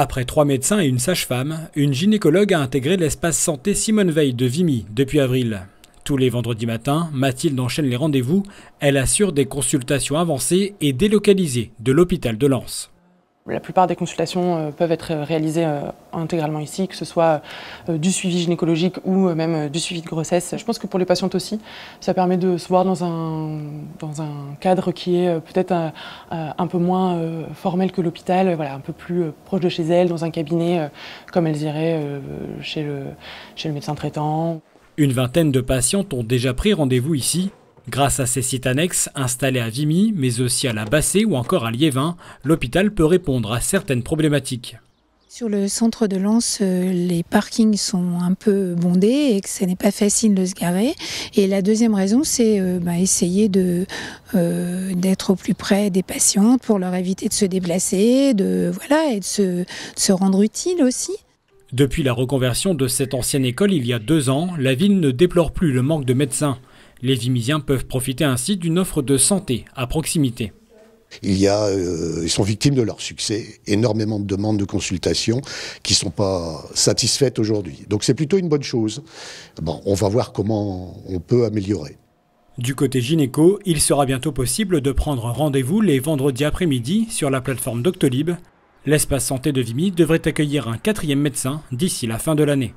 Après trois médecins et une sage-femme, une gynécologue a intégré l'espace santé Simone Veil de Vimy depuis avril. Tous les vendredis matins, Mathilde enchaîne les rendez-vous. Elle assure des consultations avancées et délocalisées de l'hôpital de Lens. La plupart des consultations euh, peuvent être réalisées euh, intégralement ici, que ce soit euh, du suivi gynécologique ou même du suivi de grossesse. Je pense que pour les patientes aussi, ça permet de se voir dans un dans un cadre qui est euh, peut-être euh, euh, un, peu moins formel que l'hôpital, voilà, un peu plus proche de chez elles, dans un cabinet comme elles iraient chez le, chez le médecin traitant. Une vingtaine de patientes ont déjà pris rendez-vous ici. Grâce à ces sites annexes installés à Vimy, mais aussi à la Bassée ou encore à Liévin, l'hôpital peut répondre à certaines problématiques. Sur le centre de Lens, euh, les parkings sont un peu bondés et que ce n'est pas facile de se garer. Et la deuxième raison, c'est euh, bah, essayer euh, d'être au plus près des patients pour leur éviter de se déplacer, de voilà et de se, de se rendre utile aussi. Depuis la reconversion de cette ancienne école il y a deux ans, la ville ne déplore plus le manque de médecins. Les Vimisiens peuvent profiter ainsi d'une offre de santé à proximité. Il y a, euh, ils sont victimes de leur succès, énormément de demandes de consultation qui ne sont pas satisfaites aujourd'hui. Donc c'est plutôt une bonne chose. on va voir comment on peut améliorer. Du côté gynéco, il sera bientôt possible de prendre rendez-vous les vendredis après-midi sur la plateforme Doctolib. L'espace santé de Vimy devrait accueillir un quatrième médecin d'ici la fin de l'année.